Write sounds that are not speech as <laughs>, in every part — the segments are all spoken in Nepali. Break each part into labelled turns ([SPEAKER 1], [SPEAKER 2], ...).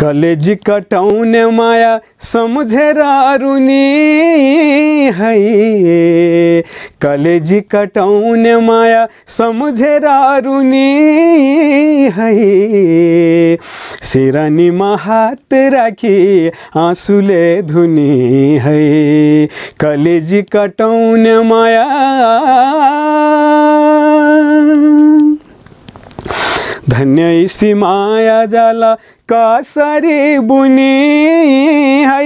[SPEAKER 1] कलेज कटौने माया समझे अरुनी है कलेज कटौने माया समझे अरुनी है सिरानीमा हात राखी आँसुले धुनी है कलेज कटौने माया धन्य सी माया जाला कसरी बुनी है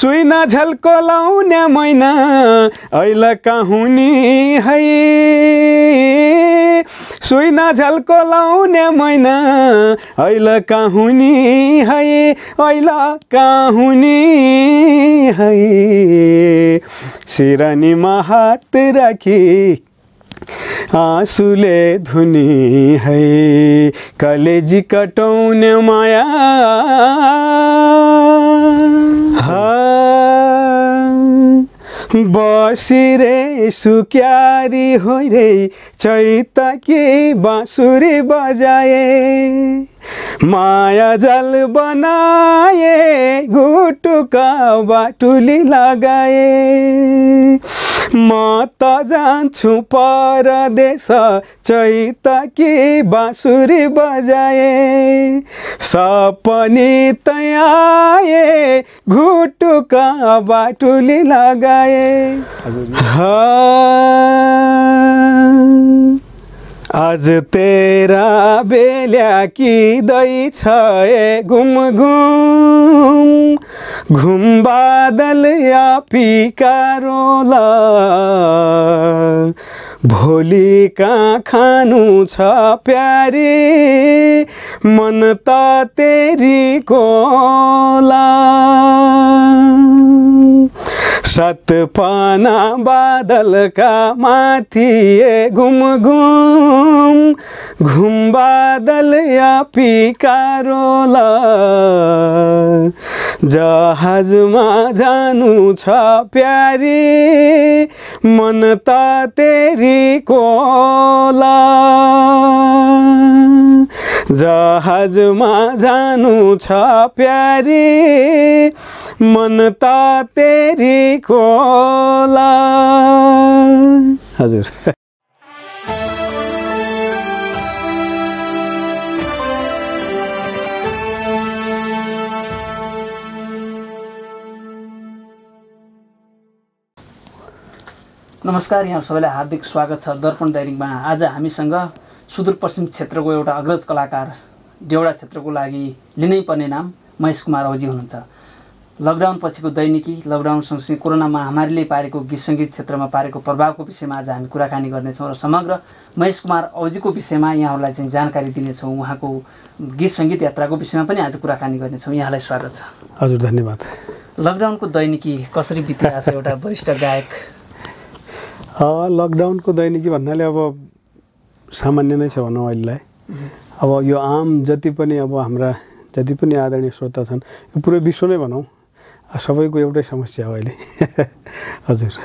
[SPEAKER 1] सुइना झल्को लाउने मैना ऐला काहुनी है सुइना झल्को लाउने मैना ऐला काहुनी है ऐला काहुनी है सिरानीमा हात राखी आँसुले धुनी है कलेजी कटौने माया रे सुक्यारी हो रे के बाँसुरी बजाए माया जल बनाए गुटुका बाटुली लगाए म त जान्छु परदेश चैत कि बाँसुरी बजाए सपनी तयाए घुटुका बाटुली लगाए आज तेरा बेल्या दई ए घुम घुम घुम बादल या पिकारोला भोलि कहाँ खानु छ प्यारी मन त तेरी कोला सतपाना बादलका माथि ए घुम घुम घुम बादल या ल जहाजमा जानु छ प्यारी मन त तेरी कोला जहाजमा जानु छ प्यारी मन त तेरी खोला हजुर
[SPEAKER 2] नमस्कार यहाँ सबैलाई हार्दिक स्वागत छ दर्पण दैनिकमा आज हामीसँग सुदूरपश्चिम क्षेत्रको एउटा अग्रज कलाकार डेउडा क्षेत्रको लागि लिनै पर्ने नाम महेश कुमार औजी हुनुहुन्छ लकडाउन पछिको दैनिकी लकडाउन सँगसँगै कोरोना महामारीले पारेको गीत सङ्गीत क्षेत्रमा पारेको प्रभावको विषयमा आज हामी कुराकानी गर्नेछौँ र समग्र महेश कुमार औजीको विषयमा यहाँहरूलाई चाहिँ जानकारी दिनेछौँ उहाँको गीत सङ्गीत यात्राको विषयमा पनि आज कुराकानी गर्नेछौँ यहाँलाई स्वागत छ
[SPEAKER 1] हजुर धन्यवाद
[SPEAKER 2] लकडाउनको दैनिकी कसरी बितिरहेको छ <laughs> एउटा वरिष्ठ गायक
[SPEAKER 1] लकडाउनको दैनिकी भन्नाले अब सामान्य नै छ भनौँ अहिलेलाई अब यो आम जति पनि अब हाम्रा जति पनि आदरणीय श्रोता छन् यो पुरै विश्व नै भनौँ सबैको एउटै समस्या
[SPEAKER 2] हो अहिले <laughs> हजुर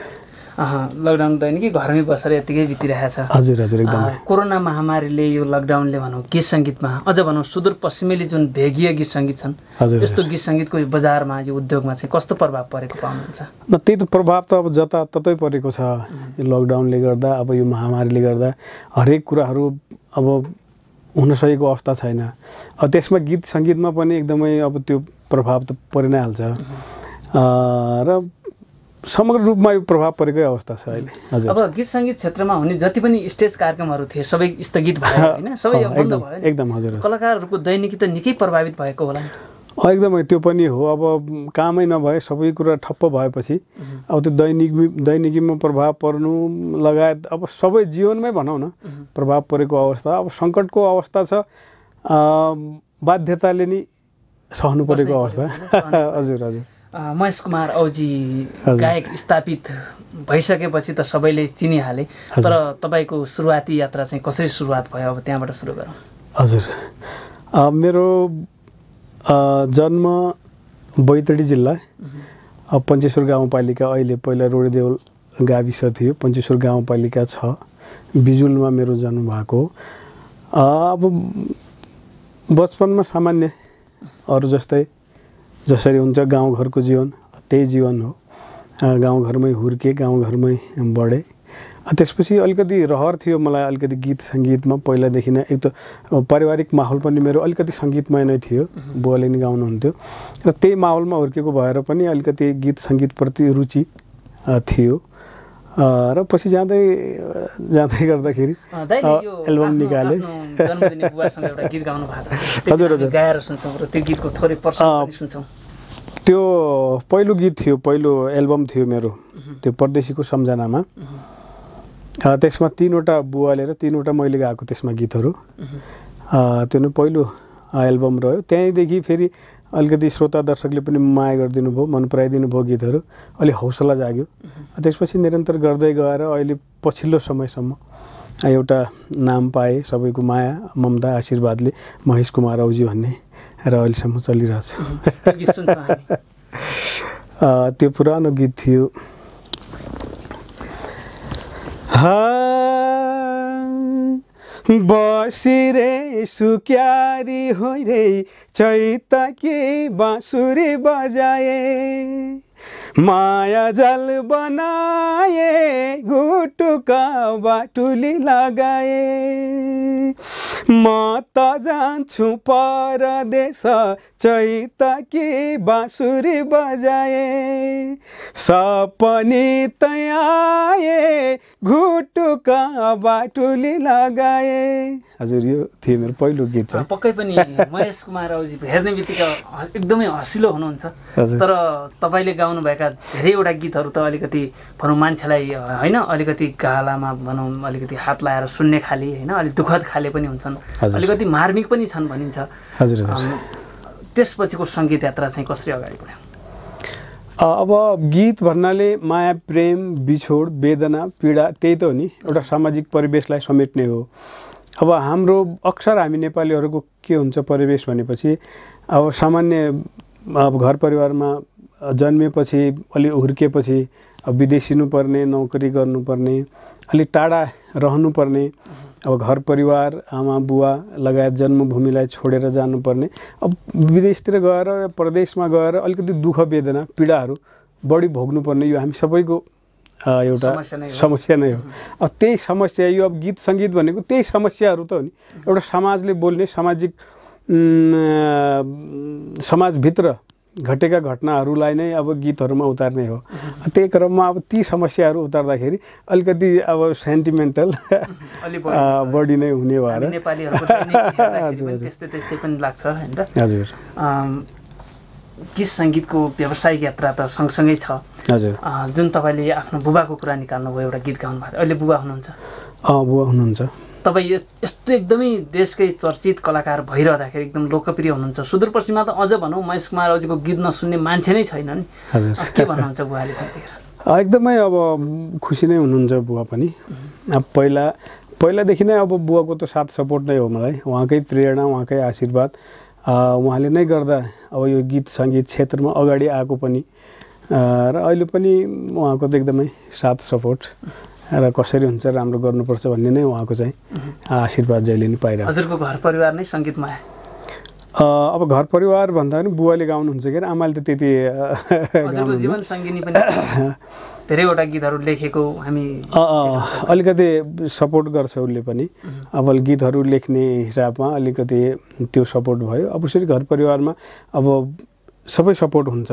[SPEAKER 2] लकडाउन त होइन कि घरमै बसेर यतिकै बितिरहेको छ हजुर हजुर एकदम कोरोना महामारीले यो लकडाउनले भनौँ गीत सङ्गीतमा अझ भनौँ सुदूरपश्चिमेली जुन भेगीय गीत सङ्गीत छन् हजुर यस्तो गीत सङ्गीतको बजारमा यो उद्योगमा चाहिँ कस्तो प्रभाव परेको पाउनुहुन्छ
[SPEAKER 1] न त्यही त प्रभाव त अब जताततै परेको छ यो लकडाउनले गर्दा अब यो महामारीले गर्दा हरेक कुराहरू अब हुन सकेको अवस्था छैन अब त्यसमा गीत सङ्गीतमा पनि एकदमै अब त्यो प्रभाव त परि नै हाल्छ र समग्र रूपमा यो प्रभाव परेकै अवस्था छ अहिले हजुर
[SPEAKER 2] अब गीत सङ्गीत क्षेत्रमा हुने जति पनि स्टेज कार्यक्रमहरू थिए सबै स्थगित भयो <laughs> होइन सबै बन्द भयो एकदम हजुर कलाकारहरूको दैनिकी त निकै प्रभावित भएको होला
[SPEAKER 1] एकदमै त्यो पनि हो अब कामै नभए सबै कुरा ठप्प भएपछि अब त्यो दैनिक दैनिकीमा प्रभाव पर्नु लगायत अब सबै जीवनमै भनौँ न प्रभाव परेको अवस्था अब सङ्कटको अवस्था छ बाध्यताले नि सहनु परेको अवस्था <laughs> हजुर हजुर
[SPEAKER 2] महेश कुमार औजी गायक स्थापित भइसकेपछि त सबैले चिनिहाले तर तपाईँको सुरुवाती यात्रा चाहिँ कसरी सुरुवात भयो अब त्यहाँबाट सुरु गरौँ
[SPEAKER 1] हजुर मेरो जन्म बैतडी जिल्ला पञ्चेश्वर गाउँपालिका अहिले पहिला रोडेदेवल गाविस थियो पञ्चेश्वर गाउँपालिका छ बिजुलमा मेरो जन्म भएको अब बचपनमा सामान्य अरू जस्तै जसरी हुन्छ गाउँघरको जीवन त्यही जीवन हो गाउँघरमै हुर्के गाउँघरमै बढे त्यसपछि अलिकति रहर थियो मलाई अलिकति गीत सङ्गीतमा पहिलादेखि नै एक त पारिवारिक माहौल पनि मेरो अलिकति सङ्गीतमय नै थियो बुवाले नै गाउनुहुन्थ्यो र त्यही माहौलमा हुर्केको भएर पनि अलिकति गीत सङ्गीतप्रति रुचि थियो र पछि जाँदै जाँदै गर्दाखेरि एल्बम निकालेँ
[SPEAKER 2] त्यो
[SPEAKER 1] त्यो पहिलो गीत थियो पहिलो एल्बम थियो मेरो त्यो परदेशीको सम्झनामा त्यसमा तिनवटा बुवाले र तिनवटा मैले गाएको त्यसमा गीतहरू त्यो नै पहिलो एल्बम रह्यो त्यहीँदेखि फेरि अलिकति श्रोता दर्शकले पनि माया गरिदिनु भयो मन पराइदिनु भयो गीतहरू अलिक हौसला जाग्यो त्यसपछि निरन्तर गर्दै गएर अहिले पछिल्लो समयसम्म एउटा नाम पाएँ सबैको माया ममता आशीर्वादले महेश कुमार औजी भन्ने र अहिलेसम्म चलिरहेको छु <laughs> त्यो पुरानो गीत थियो बसिरे सुक्यारी होइ रे चैत के बाँसुरी बजाए माया जल बनाए गुटुका बाटुली लगाए म त जान्छु परदेश चैत कि बाँसुरी बजाए सपनी तयाए घुटुका बाटुली लगाए हजुर यो थियो मेरो पहिलो गीत छ पक्कै
[SPEAKER 2] पनि महेश कुमार राउजी हेर्ने बित्तिकै एकदमै हँसिलो हुनुहुन्छ तर तपाईँले गाउनुभएका धेरैवटा गीतहरू त अलिकति भनौँ मान्छेलाई होइन अलिकति गालामा भनौँ अलिकति हात लाएर सुन्ने खाले होइन अलिक दुःखद खाले पनि हुन्छन् अलिकति मार्मिक पनि छन् भनिन्छ हजुर त्यसपछिको सङ्गीत यात्रा चाहिँ कसरी अगाडि बढ्यो
[SPEAKER 1] अब गीत भन्नाले माया प्रेम बिछोड वेदना पीडा त्यही त हो नि एउटा सामाजिक परिवेशलाई समेट्ने हो अब हाम्रो अक्सर हामी नेपालीहरूको के हुन्छ परिवेश भनेपछि अब सामान्य अब घर परिवारमा जन्मेपछि अलि हुर्किएपछि अब विदेशिनु पर्ने नौकरी गर्नुपर्ने अलि टाढा रहनुपर्ने अब घर परिवार आमा बुवा लगायत जन्मभूमिलाई छोडेर जानुपर्ने अब विदेशतिर गएर प्रदेशमा गएर अलिकति दुःख वेदना पीडाहरू बढी भोग्नुपर्ने यो हामी सबैको एउटा समस्या नै हो अब त्यही समस्या यो अब गीत सङ्गीत भनेको त्यही समस्याहरू त हो नि एउटा समाजले बोल्ने सामाजिक समाजभित्र घटेका घटनाहरूलाई नै अब गीतहरूमा उतार्ने हो त्यही क्रममा अब ती समस्याहरू उतार्दाखेरि अलिकति अब सेन्टिमेन्टल बढी नै हुने भएर
[SPEAKER 2] <laughs> हजुर गीत सङ्गीतको व्यवसायिक यात्रा त सँगसँगै छ हजुर जुन तपाईँले आफ्नो बुबाको कुरा निकाल्नुभयो एउटा गीत गाउनु भएको अहिले बुबा हुनुहुन्छ
[SPEAKER 1] बुबा हुनुहुन्छ
[SPEAKER 2] तपाईँ यस्तो एकदमै देशकै चर्चित कलाकार भइरहँदाखेरि एकदम लोकप्रिय हुनुहुन्छ सुदूरपश्चिममा त अझ भनौँ महेश कुमार अझको गीत नसुन्ने मान्छे नै छैन नि के भन्नुहुन्छ बुवाले चाहिँ
[SPEAKER 1] एकदमै अब खुसी नै हुनुहुन्छ बुवा पनि अब पहिला पहिलादेखि नै अब बुवाको त साथ सपोर्ट नै हो मलाई उहाँकै प्रेरणा उहाँकै आशीर्वाद उहाँले नै गर्दा अब यो गीत सङ्गीत क्षेत्रमा अगाडि आएको पनि र अहिले पनि उहाँको त एकदमै साथ सपोर्ट र कसरी हुन्छ राम्रो गर्नुपर्छ भन्ने नै उहाँको चाहिँ आशीर्वाद जहिले नै पाइरहेको हजुरको
[SPEAKER 2] घर परिवार नै सङ्गीतमा
[SPEAKER 1] अब घर परिवार भन्दा पनि बुवाले गाउनुहुन्छ कि आमाले त त्यति
[SPEAKER 2] <laughs> धेरैवटा गीतहरू लेखेको हामी
[SPEAKER 1] अलिकति सपोर्ट गर्छ उसले पनि अब गीतहरू लेख्ने हिसाबमा अलिकति त्यो सपोर्ट भयो अब उसरी घर परिवारमा अब सबै सपोर्ट हुन्छ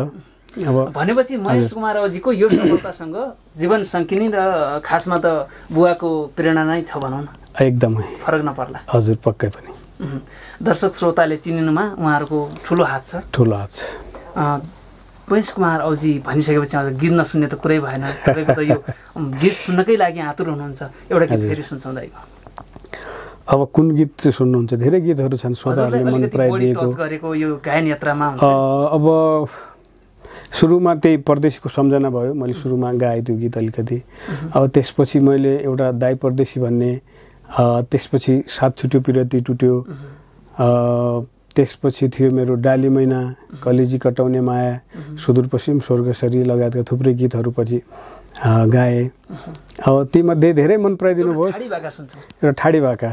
[SPEAKER 1] अब भनेपछि
[SPEAKER 2] महेश कुमार अवजीको यो सफलतासँग जीवन सङ्किनी र खासमा त बुवाको प्रेरणा नै छ भनौँ
[SPEAKER 1] न एकदमै
[SPEAKER 2] फरक नपर्ला हजुर पक्कै पनि दर्शक श्रोताले चिनिनुमा उहाँहरूको ठुलो हात छ ठुलो हात छ प्रवेश कुमार औजी भनिसकेपछि हजुर गीत नसुन्ने त कुरै भएन तपाईँको त यो गीत सुन्नकै लागि आतुर हुनुहुन्छ एउटा गीत फेरि सुन्छौँ दाइको
[SPEAKER 1] अब कुन गीत चाहिँ सुन्नुहुन्छ धेरै गीतहरू छन् श्रोताहरूले मन पराइदिएको
[SPEAKER 2] गरेको यो गायन यात्रामा
[SPEAKER 1] अब सुरुमा त्यही परदेशीको सम्झना भयो मैले सुरुमा गाएँ त्यो गीत अलिकति अब त्यसपछि मैले एउटा दाई परदेशी भन्ने त्यसपछि सात छुट्यो पिरती टुट्यो त्यसपछि थियो मेरो डाली मैना कलेजी कटाउने माया सुदूरपश्चिम स्वर्गसरी लगायतका थुप्रै पछि गाए अब तीमध्ये धेरै मन पराइदिनु भयो
[SPEAKER 2] एउटा
[SPEAKER 1] ठाडी भाका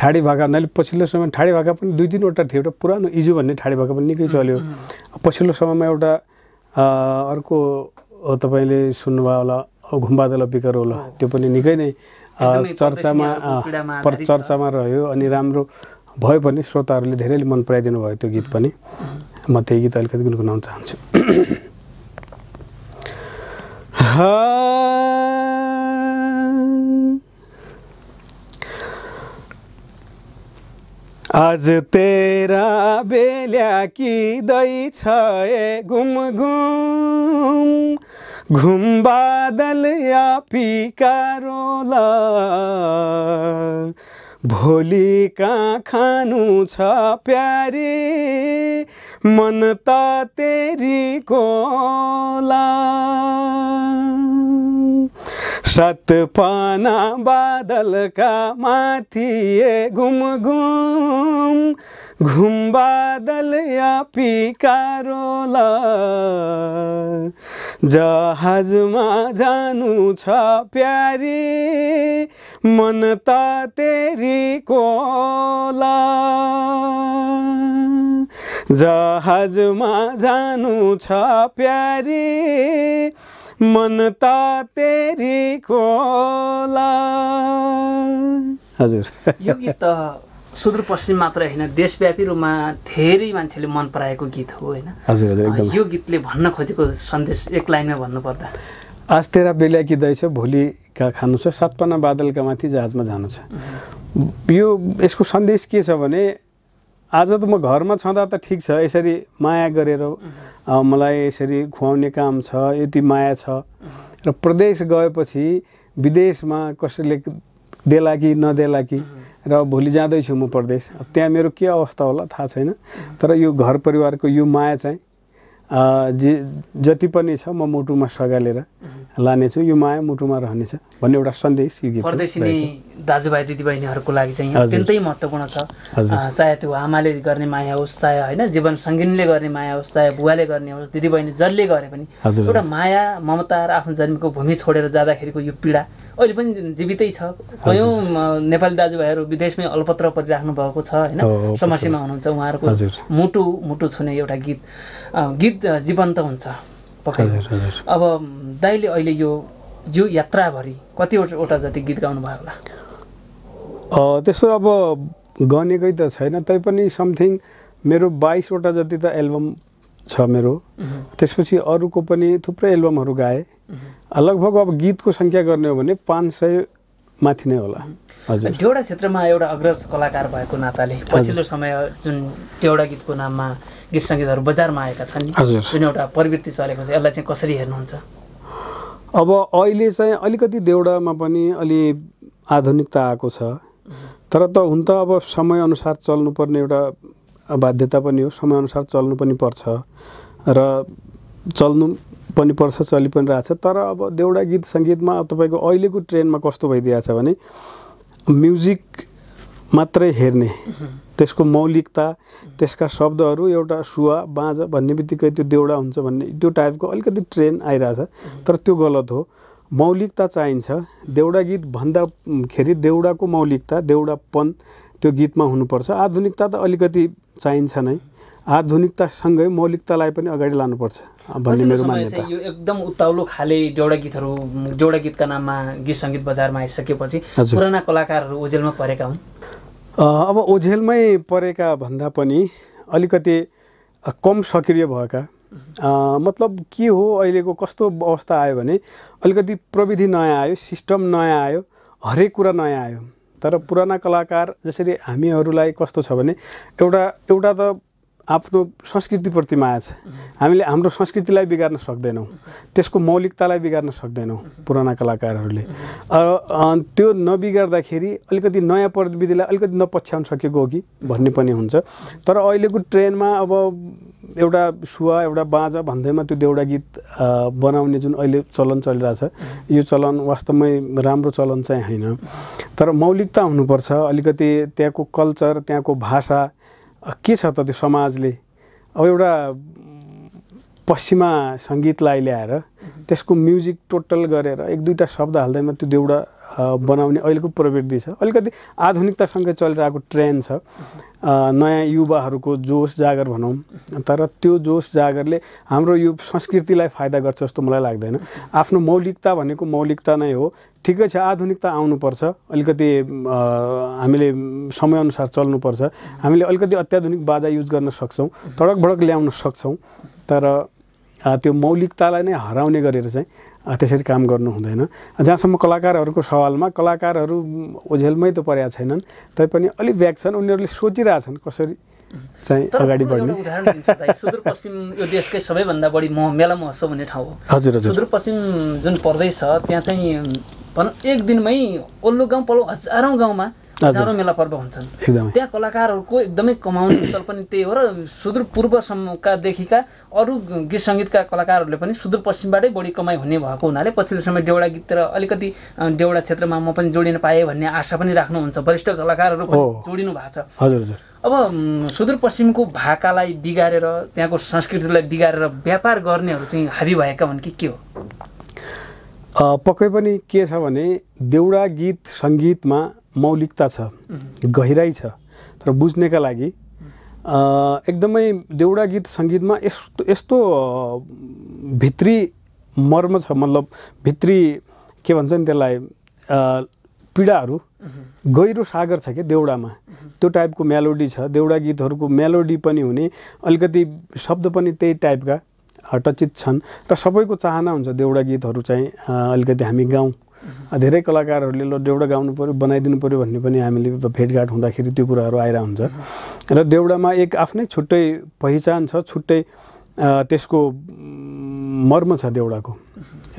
[SPEAKER 1] ठाडी भाका नै पछिल्लो समयमा ठाडी भाका पनि दुई तिनवटा थियो एउटा पुरानो इजु भन्ने ठाडी भाका पनि निकै चल्यो पछिल्लो समयमा एउटा अर्को तपाईँले सुन्नुभयो होला दल पिकर होला त्यो पनि निकै नै चर्चामा चर्चामा रह्यो अनि राम्रो भयो पनि श्रोताहरूले धेरैले मन पराइदिनु भयो त्यो गीत पनि म त्यही गीत अलिकति गुनगुनाउन चाहन्छु आज तेरा बेल्या कि छ ए घुम घुम घुम बादल या पी रोला भोलि कहाँ खानु छ प्यारी मन त कोला सतपना बादलका माथि घुम घुम घुम बादल या रोला जहाजमा जानु छ प्यारी मनता तेरी कोला जहाजमा जानु छ प्यारी
[SPEAKER 2] मनता तेरी कोला
[SPEAKER 1] हजुर यो गीत
[SPEAKER 2] त सुदूरपश्चिम मात्र होइन देशव्यापी रूपमा धेरै मान्छेले मन पराएको गीत हो होइन
[SPEAKER 1] हजुर हजुर यो
[SPEAKER 2] गीतले भन्न खोजेको सन्देश एक लाइनमा भन्नुपर्दा
[SPEAKER 1] आज तेरा बेलाकी भोलि भोलिका खानु छ सतपना बादलका माथि जहाजमा जानु छ यो यसको सन्देश के छ भने आज त म घरमा छँदा त ठिक छ यसरी माया गरेर मलाई यसरी खुवाउने काम छ यति माया छ र प्रदेश गएपछि विदेशमा कसैले देला कि नदेला कि र भोलि जाँदैछु म प्रदेश त्यहाँ मेरो के अवस्था होला थाहा छैन तर यो घर परिवारको यो माया चाहिँ जे जति पनि छ म मुटुमा सघालेर लानेछु यो माया मुटुमा रहनेछ भन्ने एउटा सन्देश यो गीत
[SPEAKER 2] दाजुभाइ दिदीबहिनीहरूको लागि चाहिँ अत्यन्तै महत्त्वपूर्ण छ चाहे त्यो आमाले गर्ने माया होस् चाहे होइन जीवन सङ्गीनले गर्ने माया होस् चाहे बुवाले गर्ने होस् दिदीबहिनी जसले गरे पनि एउटा माया ममता र आफ्नो जन्मको भूमि छोडेर जाँदाखेरिको यो पीडा अहिले पनि जीवितै छ कयौँ नेपाली दाजुभाइहरू विदेशमै अल्पत्र परिराख्नु भएको छ होइन समस्यामा हुनुहुन्छ उहाँहरूको मुटु मुटु छुने एउटा गीत गीत जीवन्त हुन्छ पक्कै अब दाइले अहिले यो यो यात्राभरि कतिवटा जति गीत गाउनु भयो होला
[SPEAKER 1] त्यस्तो अब गनेकै त छैन तैपनि समथिङ मेरो बाइसवटा जति त एल्बम छ मेरो त्यसपछि अरूको पनि थुप्रै एल्बमहरू गाए लगभग अब गीतको सङ्ख्या गर्ने हो भने पाँच सय माथि नै होला हजुर
[SPEAKER 2] एउटा क्षेत्रमा एउटा अग्रज कलाकार भएको नाताले पछिल्लो समय जुन एउटा गीतको नाममा गीत सङ्गीतहरू बजारमा आएका छन् जुन एउटा प्रवृत्ति चलेको छ यसलाई चाहिँ कसरी हेर्नुहुन्छ
[SPEAKER 1] अब अहिले चाहिँ अलिकति देउडामा पनि अलि आधुनिकता आएको छ तर त हुन त अब समयअनुसार चल्नुपर्ने एउटा बाध्यता पनि हो समयअनुसार चल्नु पनि पर्छ र चल्नु पनि पर्छ चलि पनि रहेछ तर अब देउडा गीत सङ्गीतमा तपाईँको अहिलेको ट्रेन्डमा कस्तो भइदिएको छ भने म्युजिक मात्रै हेर्ने त्यसको मौलिकता त्यसका शब्दहरू एउटा सुवा बाँझ भन्ने बित्तिकै त्यो देउडा हुन्छ भन्ने त्यो टाइपको अलिकति ट्रेन आइरहेछ तर त्यो गलत हो मौलिकता चाहिन्छ देउडा गीत भन्दाखेरि देउडाको मौलिकता देउडापन त्यो गीतमा हुनुपर्छ आधुनिकता त अलिकति चाहिन्छ नै आधुनिकतासँगै मौलिकतालाई पनि अगाडि लानुपर्छ भन्ने मेरो मान्यता
[SPEAKER 2] यो एकदम उताउलो खाले देउडा गीतहरू देउडा गीतका नाममा गीत सङ्गीत बजारमा आइसकेपछि पुराना कलाकारहरू ओझेलमा परेका हुन्
[SPEAKER 1] अब ओझेलमै परेका भन्दा पनि अलिकति कम सक्रिय भएका मतलब के हो अहिलेको कस्तो अवस्था आयो भने अलिकति प्रविधि नयाँ आयो सिस्टम नयाँ आयो हरेक कुरा नयाँ आयो तर पुराना कलाकार जसरी हामीहरूलाई कस्तो छ भने एउटा एउटा त आफ्नो संस्कृतिप्रति माया छ हामीले हाम्रो संस्कृतिलाई बिगार्न सक्दैनौँ त्यसको मौलिकतालाई बिगार्न सक्दैनौँ पुराना कलाकारहरूले त्यो नबिगार्दाखेरि अलिकति नयाँ प्रविधिलाई अलिकति नपछ्याउन सकेको हो कि भन्ने पनि हुन्छ तर अहिलेको ट्रेनमा अब एउटा सुवा एउटा बाजा भन्दैमा त्यो देउडा गीत बनाउने जुन अहिले चलन चलिरहेछ यो चलन वास्तवमै राम्रो चलन चाहिँ होइन तर मौलिकता हुनुपर्छ अलिकति त्यहाँको कल्चर त्यहाँको भाषा के छ त त्यो समाजले अब एउटा पश्चिमा सङ्गीतलाई ल्याएर त्यसको म्युजिक टोटल गरेर एक दुईवटा शब्द हाल्दैमा त्यो देउडा बनाउने अहिलेको प्रवृत्ति छ अलिकति आधुनिकतासँगै चलिरहेको ट्रेन्ड छ नयाँ युवाहरूको जोस जागर भनौँ तर त्यो जोस जागरले हाम्रो यो संस्कृतिलाई फाइदा गर्छ जस्तो मलाई लाग्दैन आफ्नो मौलिकता भनेको मौलिकता नै हो ठिकै छ आधुनिकता आउनुपर्छ अलिकति हामीले समयअनुसार चल्नुपर्छ हामीले अलिकति अत्याधुनिक बाजा युज गर्न सक्छौँ तडक भडक ल्याउन सक्छौँ तर त्यो मौलिकतालाई नै हराउने गरेर चाहिँ त्यसरी काम गर्नु हुँदैन जहाँसम्म कलाकारहरूको सवालमा कलाकारहरू ओझेलमै त परेका छैनन् तैपनि अलिक ब्याक छन् उनीहरूले सोचिरहेछन् कसरी चाहिँ अगाडि
[SPEAKER 2] बढ्ने सुदूरपश्चिम यो देशकै सबैभन्दा बढी म मेला महोत्सव भन्ने ठाउँ हो हजुर हजुर सुदूरपश्चिम जुन प्रदेश छ त्यहाँ चाहिँ भनौँ एक दिनमै ओल्लो गाउँ पल्लो हजारौँ गाउँमा हजारौँ मेला पर्व हुन्छन् त्यहाँ कलाकारहरूको एकदमै कमाउने स्थल पनि त्यही हो र सुदूरपूर्वसम्मकादेखिका अरू गीत सङ्गीतका कलाकारहरूले पनि सुदूरपश्चिमबाटै बढी कमाइ हुने भएको हुनाले पछिल्लो समय देउडा गीततिर अलिकति देउडा क्षेत्रमा म पनि जोडिन पाएँ भन्ने आशा पनि राख्नुहुन्छ वरिष्ठ कलाकारहरू जोडिनु भएको छ हजुर हजुर अब सुदूरपश्चिमको भाकालाई बिगारेर त्यहाँको संस्कृतिलाई बिगारेर व्यापार गर्नेहरू चाहिँ हाबी भएका हुन् कि के हो
[SPEAKER 1] पक्कै पनि के छ भने देउडा गीत सङ्गीतमा मौलिकता छ गहिराई छ तर बुझ्नेका लागि एकदमै देउडा गीत सङ्गीतमा यस्तो यस्तो भित्री मर्म छ मतलब भित्री के भन्छ नि त्यसलाई पीडाहरू गहिरो सागर छ कि देउडामा त्यो टाइपको मेलोडी छ देउडा गीतहरूको मेलोडी पनि हुने अलिकति शब्द पनि त्यही टाइपका हटचित छन् र सबैको चाहना हुन्छ देउडा गीतहरू चाहिँ अलिकति हामी गाउँ धेरै कलाकारहरूले ल देउडा गाउनु पऱ्यो बनाइदिनु पऱ्यो भन्ने पनि हामीले भेटघाट हुँदाखेरि त्यो कुराहरू आएर हुन्छ र देउडामा एक आफ्नै छुट्टै पहिचान छ छुट्टै त्यसको मर्म छ देउडाको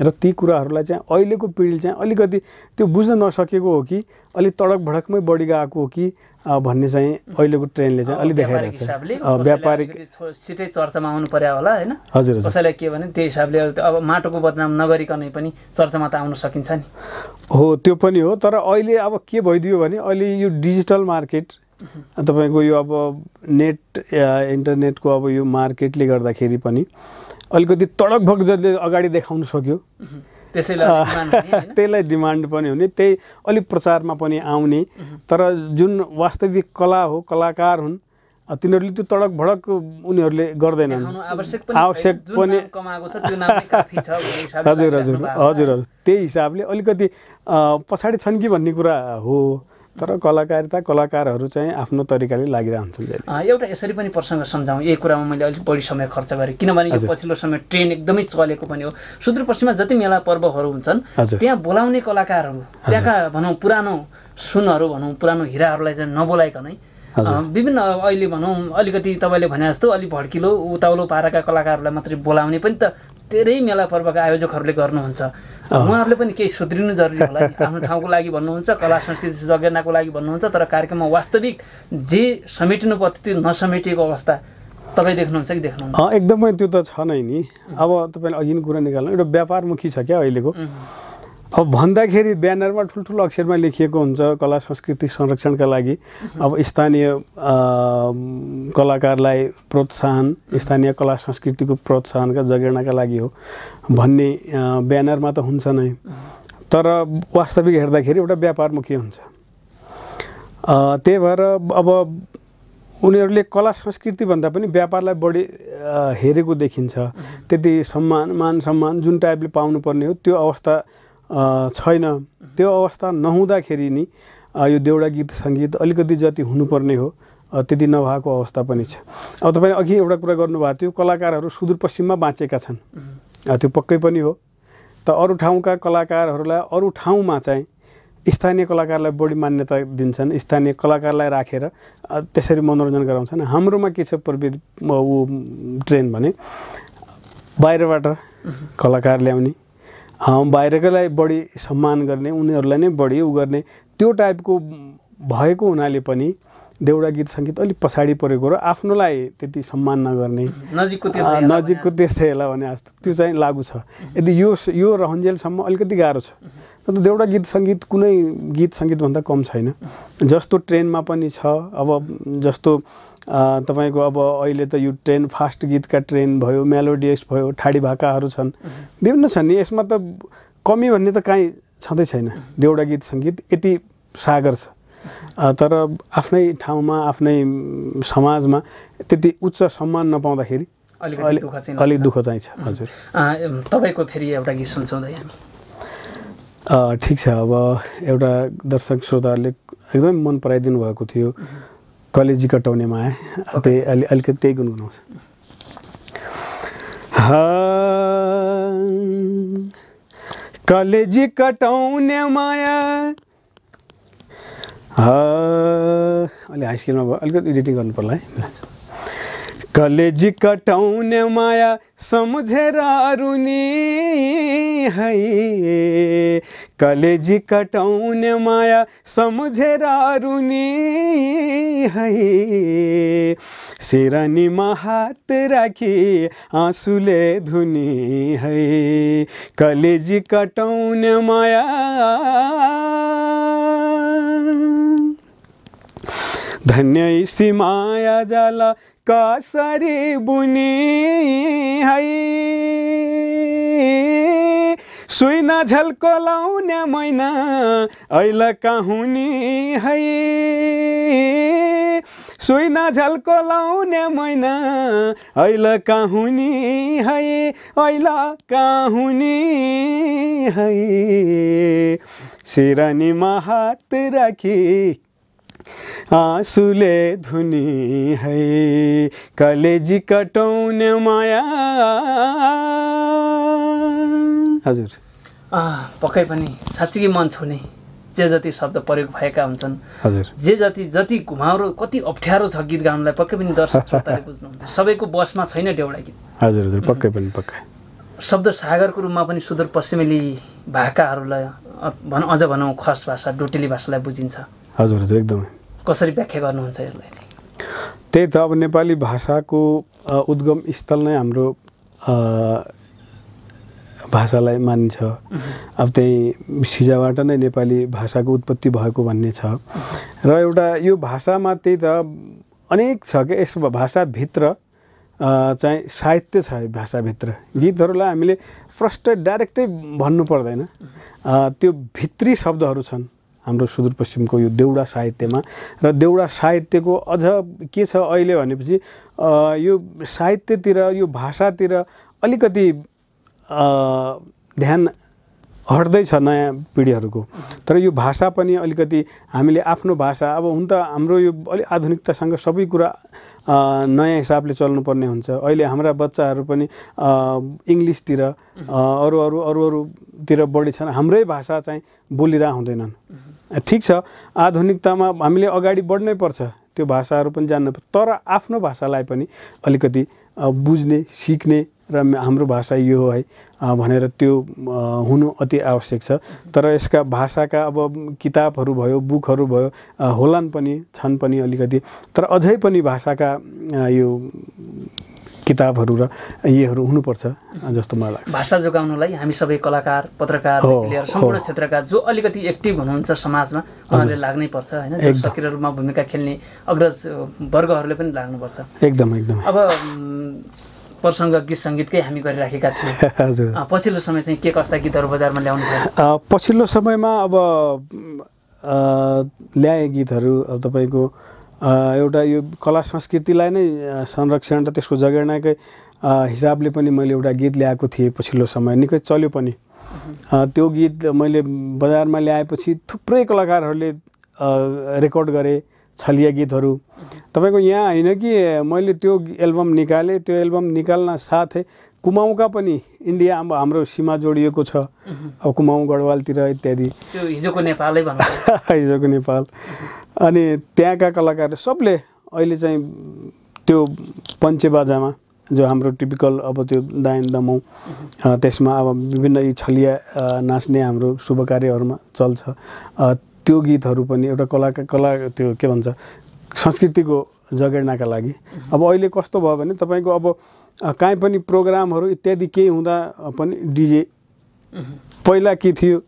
[SPEAKER 1] र ती कुराहरूलाई चाहिँ अहिलेको पिँढीले चाहिँ अलिकति त्यो बुझ्न नसकेको हो कि अलिक तडक भडकमै बढी गएको हो कि भन्ने चाहिँ अहिलेको ट्रेनले चाहिँ अलिक देखाइरहेको छ व्यापारिक
[SPEAKER 2] छिटै चर्चामा आउनु पर्यो होला होइन हजुर कसैलाई के भने त्यो हिसाबले अब माटोको बदनाम नगरिकनै पनि चर्चामा त आउन सकिन्छ नि
[SPEAKER 1] हो त्यो पनि हो तर अहिले अब के भइदियो भने अहिले यो डिजिटल मार्केट तपाईँको यो अब नेट इन्टरनेटको अब यो मार्केटले गर्दाखेरि पनि अलिकति तडक भक जसले अगाडि देखाउन सक्यो त्यसलाई डिमान्ड पनि हुने त्यही अलिक प्रचारमा पनि आउने तर जुन वास्तविक कला हो कलाकार हुन् तिनीहरूले त्यो तडक भडक उनीहरूले गर्दैनन् आवश्यक पनि
[SPEAKER 2] हजुर हजुर हजुर हजुर
[SPEAKER 1] त्यही हिसाबले अलिकति पछाडि छन् कि भन्ने कुरा हो तर कलाकारिता कलाकारहरू चाहिँ आफ्नो तरिकाले लागिरहन्छन्
[SPEAKER 2] एउटा यसरी पनि प्रसङ्ग सम्झाउँ यही कुरामा मैले अलिक बढी समय खर्च गरेँ किनभने पछिल्लो समय ट्रेन एकदमै चलेको पनि हो सुदूरपश्चिममा जति मेला पर्वहरू हुन्छन् त्यहाँ बोलाउने कलाकारहरू त्यहाँका भनौँ पुरानो सुनहरू भनौँ पुरानो हिराहरूलाई चाहिँ नबोलाइकनै विभिन्न अहिले भनौँ अलिकति तपाईँले भने जस्तो अलिक भड्किलो उताउलो पाराका कलाकारहरूलाई मात्रै बोलाउने पनि त धेरै मेला पर्वका आयोजकहरूले गर्नुहुन्छ उहाँहरूले पनि केही सुध्रिनु जरुरी होला आफ्नो ठाउँको लागि भन्नुहुन्छ कला संस्कृति जगेर्नाको लागि भन्नुहुन्छ तर कार्यक्रममा वास्तविक जे समेटिनु पर्थ्यो त्यो नसमेटिएको अवस्था तपाईँ देख्नुहुन्छ कि देख्नुहुन्छ
[SPEAKER 1] एकदमै त्यो त छ नै नि अब तपाईँले अघि कुरा निकाल्नु एउटा व्यापारमुखी छ क्या अहिलेको अब भन्दाखेरि ब्यानरमा ठुल्ठुलो अक्षरमा लेखिएको हुन्छ कला संस्कृति संरक्षणका लागि अब स्थानीय कलाकारलाई प्रोत्साहन स्थानीय कला संस्कृतिको प्रोत्साहनका जगेर्नाका लागि हो भन्ने ब्यानरमा त हुन्छ नै तर वास्तविक हेर्दाखेरि एउटा व्यापारमुखी हुन्छ त्यही भएर अब उनीहरूले कला संस्कृतिभन्दा पनि व्यापारलाई बढी हेरेको देखिन्छ त्यति सम्मान मान सम्मान जुन टाइपले पाउनुपर्ने हो त्यो अवस्था छैन त्यो अवस्था नहुँदाखेरि नि यो देउडा गीत सङ्गीत अलिकति जति हुनुपर्ने हो त्यति नभएको अवस्था पनि छ अब तपाईँ अघि एउटा कुरा गर्नुभएको थियो कलाकारहरू सुदूरपश्चिममा बाँचेका छन् त्यो पक्कै पनि हो त अरू ठाउँका कलाकारहरूलाई अरू ठाउँमा चाहिँ स्थानीय कलाकारलाई बढी मान्यता दिन्छन् स्थानीय कलाकारलाई राखेर त्यसरी मनोरञ्जन गराउँछन् हाम्रोमा के छ प्रवृत्ति ऊ ट्रेन भने बाहिरबाट कलाकार ल्याउने बाहिरकैलाई बढी सम्मान गर्ने उनीहरूलाई नै बढी उ गर्ने त्यो टाइपको भएको हुनाले पनि देउडा गीत सङ्गीत अलिक पछाडि परेको र आफ्नोलाई त्यति सम्मान नगर्ने नजिकको नजिकको होला भने जस्तो त्यो चाहिँ लागु छ यदि यो यो रहन्जेलसम्म अलिकति गाह्रो छ तर देउडा गीत सङ्गीत कुनै गीत सङ्गीतभन्दा कम छैन जस्तो ट्रेनमा पनि छ अब जस्तो तपाईँको अब अहिले त यो ट्रेन फास्ट गीतका ट्रेन भयो मेलोडियस भयो ठाडी भाकाहरू छन् विभिन्न छन् नि यसमा त कमी भन्ने त काहीँ छँदै छैन देउडा गीत सङ्गीत यति सागर छ तर आफ्नै ठाउँमा आफ्नै समाजमा त्यति उच्च सम्मान नपाउँदाखेरि अलिक दुःख चाहिँ छ हजुर
[SPEAKER 2] तपाईँको फेरि एउटा गीत सुन्छौँ
[SPEAKER 1] ठिक छ अब एउटा दर्शक श्रोताहरूले एकदम मन पराइदिनु भएको थियो कलेजी कटाउने माया त्यही अलि अलिकति त्यही गुनगुनाउँछ कलेजी कटाउने माया अलि हाई स्केलमा अलिकति एडिटिङ गर्नु पर्ला है कलेजी कटाउने माया सम्झेर रुनी है कलेजी कटाउने माया सम्झेर रुनी है सिरानीमा हात राखी आँसुले धुनी है कलेजी कटाउने माया धन्य सी माया कसरी बुनी है सुइना झल्को लाउने मैना ऐला कहुनी है सुइना झल्को लाउने मैना ऐला कहुनी है ऐला कहुनी है सिरानीमा हात राखी आँसुले धुनी है कलेजी कटाउने माया हजुर
[SPEAKER 2] पक्कै पनि साँच्चीकै मन छुने जे जति शब्द प्रयोग भएका हुन्छन् हजुर जे जति जति घुमाउरो कति अप्ठ्यारो छ गीत गाउनुलाई पक्कै पनि दर्शक <laughs> श्रोताले बुझ्नुहुन्छ सबैको बसमा छैन डेउडा गीत
[SPEAKER 1] हजुर हजुर पक्कै पनि पक्कै
[SPEAKER 2] शब्द सागरको रूपमा पनि सुदूरपश्चिमेली भाकाहरूलाई भनौँ अझ भनौँ खस भाषा डोटेली भाषालाई बुझिन्छ
[SPEAKER 1] हजुर हजुर एकदमै
[SPEAKER 2] कसरी व्याख्या गर्नुहुन्छ यसलाई चाहिँ
[SPEAKER 1] त्यही त अब नेपाली भाषाको उद्गम स्थल नै हाम्रो भाषालाई मानिन्छ अब त्यही सिजाबाट नै नेपाली भाषाको उत्पत्ति भएको भन्ने छ र एउटा यो भाषामा त्यही त अनेक छ क्या यस भाषाभित्र चाहिँ साहित्य छ यो भाषाभित्र गीतहरूलाई हामीले फर्स्ट डाइरेक्टै भन्नु पर्दैन त्यो भित्री शब्दहरू छन् हाम्रो सुदूरपश्चिमको यो देउडा साहित्यमा र देउडा साहित्यको अझ के छ अहिले भनेपछि यो साहित्यतिर यो भाषातिर अलिकति ध्यान हट्दैछ नयाँ पिँढीहरूको तर यो भाषा पनि अलिकति हामीले आफ्नो भाषा अब हुन त हाम्रो यो अलि आधुनिकतासँग सबै कुरा नयाँ हिसाबले चल्नुपर्ने हुन्छ अहिले हाम्रा बच्चाहरू पनि इङ्ग्लिसतिर अरू अरू अरू अरूतिर बढी छन् हाम्रै भाषा चाहिँ बोलिरह हुँदैनन् ठिक छ आधुनिकतामा हामीले अगाडि बढ्नै पर्छ त्यो भाषाहरू पनि जान्नु पर्छ तर आफ्नो भाषालाई पनि अलिकति बुझ्ने सिक्ने र हाम्रो भाषा यो हो है भनेर त्यो हुनु अति आवश्यक छ तर यसका भाषाका अब किताबहरू भयो बुकहरू भयो होलान् पनि छन् पनि अलिकति तर अझै पनि भाषाका यो किताबहरू र यीहरू हुनुपर्छ जस्तो मलाई लाग्छ
[SPEAKER 2] भाषा जोगाउनुलाई हामी सबै कलाकार पत्रकार लिएर सम्पूर्ण क्षेत्रका जो अलिकति एक्टिभ हुनुहुन्छ समाजमा उहाँले लाग्नै पर्छ होइन सक्रिय रूपमा भूमिका खेल्ने अग्रज वर्गहरूले पनि लाग्नुपर्छ एकदम एकदम अब प्रसङ्ग गीत सङ्गीतकै हामी गरिराखेका थियौँ <laughs> हजुर पछिल्लो समय चाहिँ के कस्ता गीतहरू बजारमा ल्याउनु
[SPEAKER 1] पछिल्लो समयमा अब ल्याए गीतहरू अब तपाईँको एउटा यो कला संस्कृतिलाई नै संरक्षण र त्यसको जगेर्नाकै हिसाबले पनि मैले एउटा गीत ल्याएको थिएँ पछिल्लो समय निकै चल्यो पनि त्यो गीत मैले बजारमा ल्याएपछि थुप्रै कलाकारहरूले रेकर्ड गरेँ छलिया गीतहरू तपाईँको यहाँ होइन कि मैले त्यो एल्बम निकालेँ त्यो एल्बम निकाल्न साथै कुमाउँका पनि इन्डिया अब हाम्रो सीमा जोडिएको छ अब कुमाउँ गढवालतिर इत्यादि
[SPEAKER 2] हिजोको नेपालै <laughs>
[SPEAKER 1] हिजोको नेपाल अनि त्यहाँका कलाकार सबले अहिले चाहिँ त्यो पञ्चेबाजामा जो हाम्रो टिपिकल अब त्यो दायन दमाउ त्यसमा अब विभिन्न यी छलिया नाच्ने हाम्रो शुभ कार्यहरूमा चल्छ त्यो गीतहरू पनि एउटा कला कला त्यो के भन्छ संस्कृतिको जगेर्नाका लागि अब अहिले कस्तो भयो भने तपाईँको अब काहीँ पनि प्रोग्रामहरू इत्यादि केही हुँदा पनि डिजे पहिला के थियो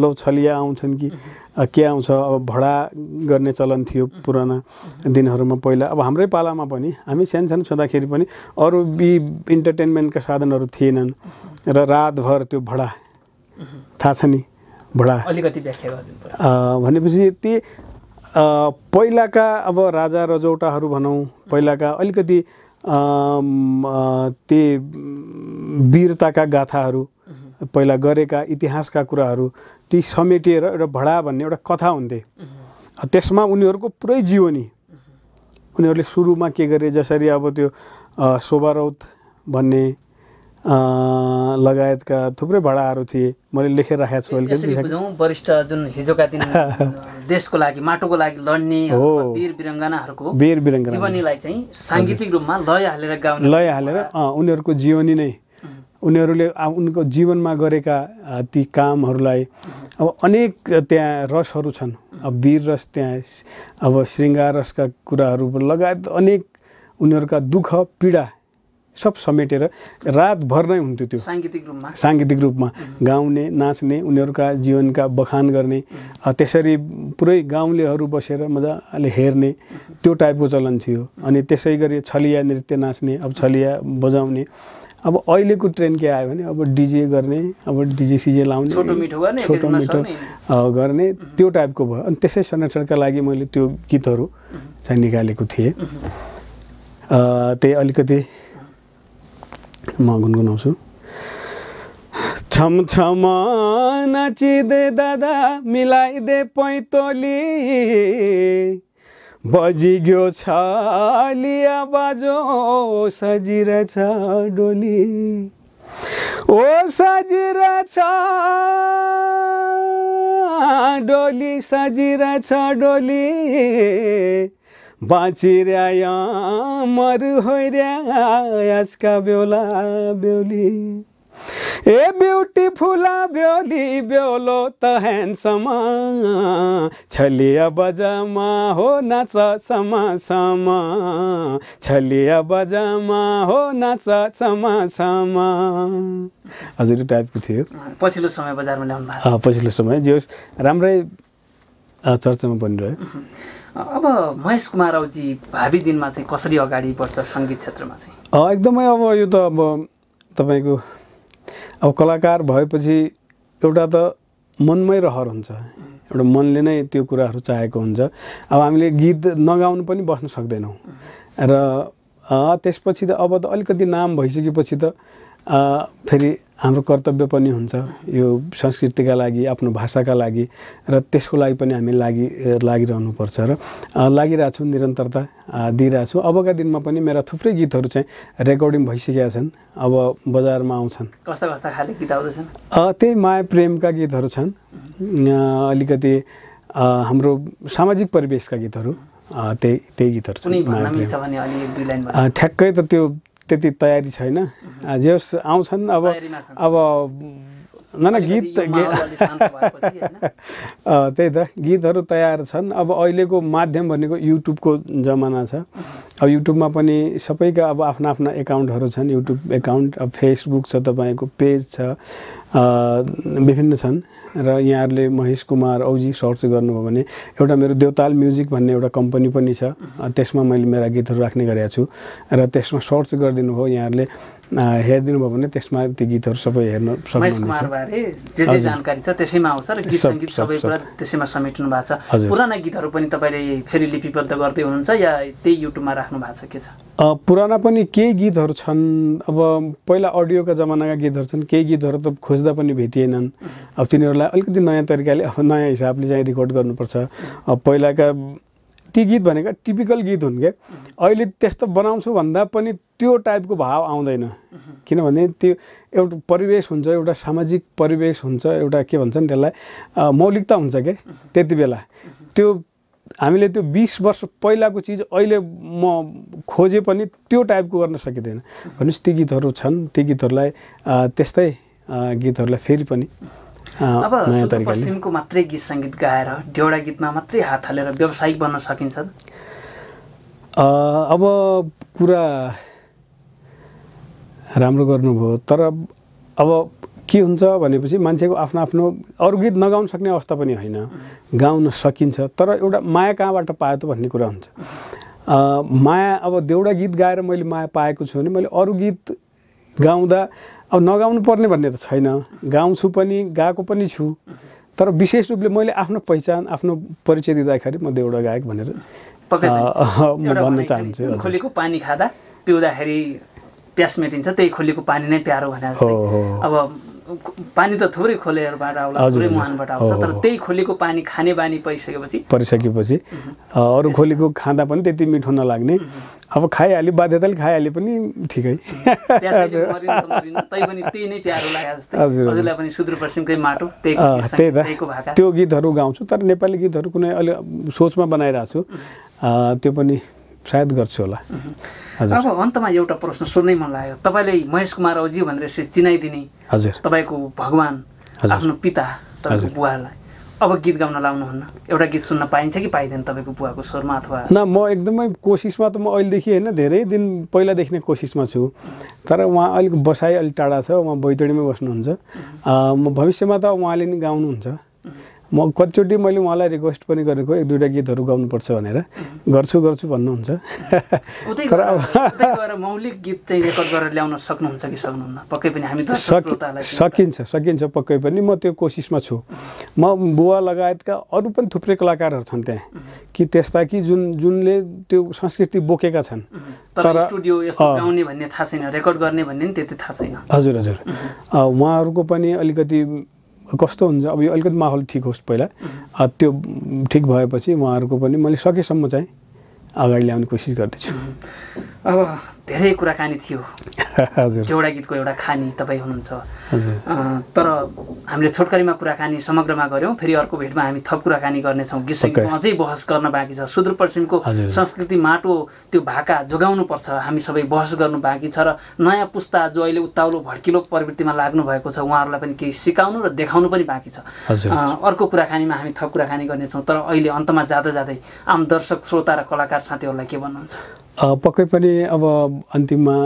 [SPEAKER 1] लो छलिया आउँछन् कि के आउँछ अब भडा गर्ने चलन थियो पुराना दिनहरूमा पहिला अब हाम्रै पालामा पनि हामी सानसानो छँदाखेरि पनि अरू बि इन्टरटेन्मेन्टका साधनहरू थिएनन् र रातभर त्यो भडा थाहा छ नि बडा अलिकति
[SPEAKER 2] व्याख्या
[SPEAKER 1] भनेपछि ती पहिलाका अब राजा रजौटाहरू भनौँ पहिलाका अलिकति ती वीरताका गाथाहरू पहिला गरेका इतिहासका कुराहरू ती समेटिएर एउटा भडा भन्ने एउटा कथा हुन्थे त्यसमा उनीहरूको पुरै जीवनी उनीहरूले सुरुमा के गरे जसरी अब त्यो शोभा रौत भन्ने लगायतका थुप्रै भाडाहरू थिए मैले लेखेर राखेको छु अहिले
[SPEAKER 2] वरिष्ठ जुन हिजोका दिन <laughs> देशको लागि माटोको लागि लड्ने वीर बिरङ्गनाहरूको वीर बिरङ्गना जीवनीलाई चाहिँ साङ्गीतिक रूपमा लय हालेर गाउने लय
[SPEAKER 1] हालेर उनीहरूको जीवनी नै उनीहरूले उनको जीवनमा गरेका ती कामहरूलाई अब अनेक त्यहाँ रसहरू छन् अब वीर रस त्यहाँ अब शृङ्गार रसका कुराहरू लगायत अनेक उनीहरूका दुःख पीडा सब समेटेर रातभर नै हुन्थ्यो त्यो साङ्गीतिक रूपमा साङ्गीतिक रूपमा गाउने नाच्ने उनीहरूका जीवनका बखान गर्ने त्यसरी पुरै गाउँलेहरू बसेर मजाले हेर्ने त्यो टाइपको चलन थियो अनि त्यसै गरी छलिया नृत्य नाच्ने अब छलिया बजाउने अब अहिलेको ट्रेन के आयो भने अब डिजे गर्ने अब डिजे सिजे लाउने छोटो मिठो गर्ने छोटो मिठो गर्ने त्यो टाइपको भयो अनि त्यसै संरक्षणका लागि मैले त्यो गीतहरू चाहिँ निकालेको थिएँ त्यही अलिकति म गुनगुनाउँछु छम छम नचिदे दादा मिलाइदे पैँतोली बजिग्यो छ लिया बाजो छ डोली ओ छ डोली छ डोली बाँचिरया मर होइर्या आजका बेहुला ए ब्युटिफुल बेहुली बेहुलो त ह्यान्डसम्म छलिया बजामा हो नाच समासम छलिया बजामा हो नाच समासम हजुर यो टाइपको थियो
[SPEAKER 2] पछिल्लो समय बजारमा ल्याउनु
[SPEAKER 1] भएको पछिल्लो समय जे होस् राम्रै चर्चामा बनिरह्यो
[SPEAKER 2] अब महेश कुमार औजी भावी दिनमा चाहिँ कसरी अगाडि बढ्छ सङ्गीत क्षेत्रमा
[SPEAKER 1] चाहिँ एकदमै अब यो त अब तपाईँको अब कलाकार भएपछि एउटा त मनमै रहर हुन्छ एउटा मनले नै त्यो कुराहरू चाहेको हुन्छ अब हामीले गीत नगाउनु पनि बस्न सक्दैनौँ र त्यसपछि त अब त अलिकति नाम भइसकेपछि त फेरि हाम्रो कर्तव्य पनि हुन्छ यो संस्कृतिका लागि आफ्नो भाषाका लागि र त्यसको लागि पनि हामी लागि लागिरहनुपर्छ र लागिरहेको छु निरन्तरता दिइरहेको छु अबका दिनमा पनि मेरा थुप्रै गीतहरू चाहिँ रेकर्डिङ भइसकेका छन् अब बजारमा आउँछन्
[SPEAKER 2] कस्ता कस्ता खाले गीत आउँदैछन्
[SPEAKER 1] त्यही माया प्रेमका गीतहरू छन् अलिकति हाम्रो सामाजिक परिवेशका गीतहरू त्यही त्यही गीतहरू
[SPEAKER 2] छन्
[SPEAKER 1] ठ्याक्कै त त्यो त्यति तयारी छैन जे आउँछन् अब अब न गीत <laughs> त्यही त गीतहरू तयार छन् अब अहिलेको माध्यम भनेको युट्युबको जमाना छ अब युट्युबमा पनि सबैका अब आफ्ना आफ्ना एकाउन्टहरू छन् युट्युब एकाउन्ट अब फेसबुक छ तपाईँको पेज छ विभिन्न छन् र यहाँहरूले महेश कुमार औजी सर्च गर्नुभयो भने एउटा मेरो देवताल म्युजिक भन्ने एउटा कम्पनी पनि छ त्यसमा मैले मेरा गीतहरू राख्ने गरेको छु र त्यसमा सर्च गरिदिनु भयो यहाँहरूले हेरिदिनु भयो भने त्यसमा त्यो गीतहरू सबै हेर्न जानकारी
[SPEAKER 2] छ त्यसैमा आउँछ र गीत सङ्गीत सबै कुरा त्यसैमा समेट्नु भएको छ पुराना गीतहरू पनि तपाईँले फेरि लिपिबद्ध गर्दै हुनुहुन्छ या त्यही युट्युबमा राख्नु भएको छ के छ
[SPEAKER 1] पुराना पनि केही गीतहरू छन् अब पहिला अडियोका जमानाका गीतहरू छन् केही गीतहरू त खोज्दा पनि भेटिएनन् अब तिनीहरूलाई अलिकति नयाँ तरिकाले अब नयाँ हिसाबले चाहिँ रेकर्ड गर्नुपर्छ पहिलाका ती गीत भनेको टिपिकल गीत हुन् क्या अहिले त्यस्तो बनाउँछु भन्दा पनि त्यो टाइपको भाव आउँदैन किनभने त्यो एउटा परिवेश हुन्छ एउटा सामाजिक परिवेश हुन्छ एउटा के भन्छ नि त्यसलाई मौलिकता हुन्छ क्या त्यति बेला त्यो हामीले त्यो बिस वर्ष पहिलाको चिज अहिले म खोजे पनि त्यो टाइपको गर्न सकिँदैन भनेपछि ती गीतहरू छन् ती गीतहरूलाई त्यस्तै गीतहरूलाई फेरि पनि अब सुदूरपश्चिमको
[SPEAKER 2] मात्रै गीत सङ्गीत गाएर डेउडा गीतमा मात्रै हात हालेर व्यावसायिक बन्न सकिन्छ
[SPEAKER 1] अब कुरा राम्रो गर्नुभयो तर अब के हुन्छ भनेपछि मान्छेको आफ्नो आफ्नो अरू गीत नगाउन सक्ने अवस्था पनि होइन गाउन सकिन्छ तर एउटा माया कहाँबाट पायो त भन्ने कुरा हुन्छ माया अब देउडा गीत गाएर मैले माया पाएको छु भने मैले अरू गीत गाउँदा अब नगाउनु पर्ने भन्ने त छैन गाउँछु पनि गाएको पनि छु तर विशेष रूपले मैले आफ्नो पहिचान आफ्नो परिचय दिँदाखेरि म देउडा गायक भनेर म भन्न चाहन्छु खोलेको
[SPEAKER 2] पानी खाँदा पिउँदाखेरि प्यास मेटिन्छ त्यही खोलेको पानी नै प्यारो भनेर अब पानी त थोरै खोलेहरूबाट आउला थोरै मुहानबाट आउँछ तर त्यही खोलेको पानी खाने बानी परिसकेपछि
[SPEAKER 1] परिसकेपछि अरू खोलेको खाँदा पनि त्यति मिठो नलाग्ने अब खाइहाल्यो बाध्यताले खाइहाल्यो पनि ठिकै
[SPEAKER 2] पनि माटो त्यही त त्यो
[SPEAKER 1] गीतहरू गाउँछु तर नेपाली गीतहरू कुनै अलिक सोचमा बनाइरहेको छु त्यो पनि सायद गर्छु होला अब
[SPEAKER 2] अन्तमा एउटा प्रश्न सोध्नै मन लाग्यो तपाईँले महेश कुमार औजी भनेर यसरी चिनाइदिने हजुर तपाईँको भगवान् आफ्नो पिता तपाईँको बुवालाई अब गीत गाउन लाउनुहुन्न एउटा गीत सुन्न पाइन्छ कि पाइँदैन तपाईँको बुवाको स्वरमा अथवा न
[SPEAKER 1] म एकदमै कोसिसमा त म अहिलेदेखि होइन धेरै दिन पहिलादेखि नै कोसिसमा छु तर उहाँ अलिक बसाइ अलिक टाढा छ उहाँ बैतडीमै बस्नुहुन्छ म भविष्यमा त उहाँले नि गाउनुहुन्छ म कतिचोटि मैले उहाँलाई रिक्वेस्ट पनि गरेको एक दुईवटा गीतहरू गाउनुपर्छ भनेर गर्छु गर्छु भन्नुहुन्छ तर
[SPEAKER 2] अब मौलिक गीत चाहिँ रेकर्ड गरेर ल्याउन सक्नुहुन्छ कि सक्नुहुन्न पक्कै पनि हामी सकिन्छ
[SPEAKER 1] सकिन्छ पक्कै पनि म त्यो कोसिसमा छु म बुवा लगायतका अरू पनि थुप्रै कलाकारहरू छन् त्यहाँ कि त्यस्ता कि जुन जुनले त्यो संस्कृति बोकेका छन्
[SPEAKER 2] तर स्टुडियो गाउने भन्ने थाहा छैन रेकर्ड गर्ने भन्ने नि त्यति थाहा छैन
[SPEAKER 1] हजुर हजुर उहाँहरूको पनि अलिकति कस्तो हुन्छ अब यो अलिकति माहौल ठिक होस् पहिला त्यो ठिक भएपछि उहाँहरूको पनि मैले सकेसम्म चाहिँ अगाडि ल्याउने कोसिस गर्दैछु
[SPEAKER 2] अब धेरै कुराकानी थियो एउटा गीतको एउटा खानी तपाईँ हुनुहुन्छ तर हामीले छोटकरीमा कुराकानी समग्रमा गऱ्यौँ फेरि अर्को भेटमा हामी थप कुराकानी गर्नेछौँ गीत अझै बहस गर्न बाँकी छ सुदूरपश्चिमको संस्कृति माटो त्यो भाका जोगाउनुपर्छ हामी सबै बहस गर्नु बाँकी छ र नयाँ पुस्ता जो अहिले उत्ताउलो भड्किलो प्रवृत्तिमा लाग्नु भएको छ उहाँहरूलाई पनि केही सिकाउनु र देखाउनु पनि बाँकी छ अर्को कुराकानीमा हामी थप कुराकानी गर्नेछौँ तर अहिले अन्तमा जाँदा जाँदै आम दर्शक श्रोता र कलाकार साथीहरूलाई के भन्नुहुन्छ
[SPEAKER 1] पक्कै पनि अब अन्तिममा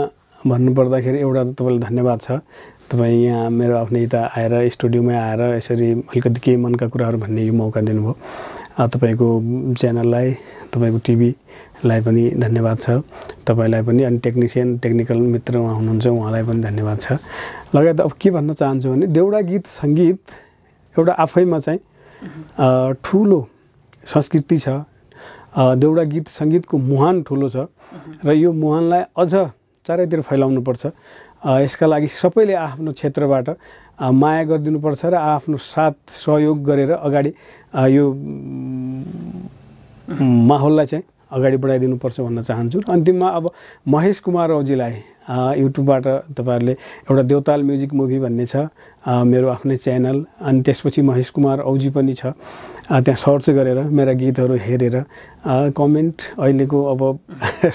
[SPEAKER 1] भन्नुपर्दाखेरि एउटा त तपाईँलाई धन्यवाद छ तपाईँ यहाँ मेरो आफ्नो यता आएर स्टुडियोमै आएर यसरी अलिकति केही मनका कुराहरू भन्ने यो मौका दिनुभयो तपाईँको च्यानललाई तपाईँको टिभीलाई पनि धन्यवाद छ तपाईँलाई पनि अनि टेक्निसियन टेक्निकल मित्र उहाँ हुनुहुन्छ उहाँलाई पनि धन्यवाद छ लगायत अब के भन्न चाहन्छु भने देउडा गीत सङ्गीत एउटा आफैमा चाहिँ ठुलो संस्कृति छ देउडा गीत सङ्गीतको मुहान ठुलो छ र यो मुहानलाई अझ चारैतिर फैलाउनुपर्छ यसका लागि सबैले आफ्नो क्षेत्रबाट माया गरिदिनुपर्छ र आफ्नो साथ सहयोग गरेर अगाडि यो माहौललाई चाहिँ अगाडि बढाइदिनुपर्छ भन्न चाहन्छु अन्तिममा अब महेश कुमार औजीलाई युट्युबबाट तपाईँहरूले एउटा देउताल म्युजिक मुभी भन्ने छ मेरो आफ्नै च्यानल अनि त्यसपछि महेश कुमार औजी पनि छ त्यहाँ सर्च गरेर मेरा गीतहरू हेरेर कमेन्ट अहिलेको अब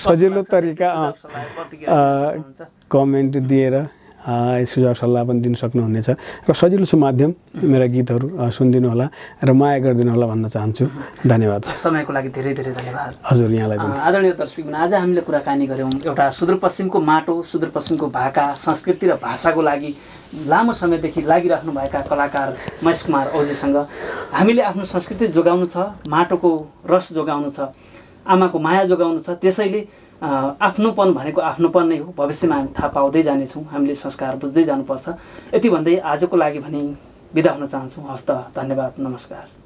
[SPEAKER 1] सजिलो तरिका कमेन्ट दिएर सुझाव सल्लाह पनि दिन सक्नुहुनेछ र सजिलो छ माध्यम मेरा गीतहरू सुनिदिनु होला र माया गरिदिनु होला भन्न चाहन्छु धन्यवाद
[SPEAKER 2] समयको लागि धेरै धेरै धन्यवाद
[SPEAKER 1] हजुर यहाँलाई पनि
[SPEAKER 2] आदरणीय दर्शक आज हामीले कुराकानी गऱ्यौँ एउटा सुदूरपश्चिमको माटो सुदूरपश्चिमको भाका संस्कृति र भाषाको लागि लामो समयदेखि लागिराख्नुभएका कलाकार महेश कुमार औजीसँग हामीले आफ्नो संस्कृति जोगाउनु छ माटोको रस जोगाउनु छ आमाको माया जोगाउनु छ त्यसैले आफ्नोपन भनेको आफ्नोपन नै हो भविष्यमा हामी थाहा पाउँदै जानेछौँ हामीले संस्कार बुझ्दै जानुपर्छ यति भन्दै आजको लागि भने बिदा हुन चाहन्छौँ हस्त धन्यवाद नमस्कार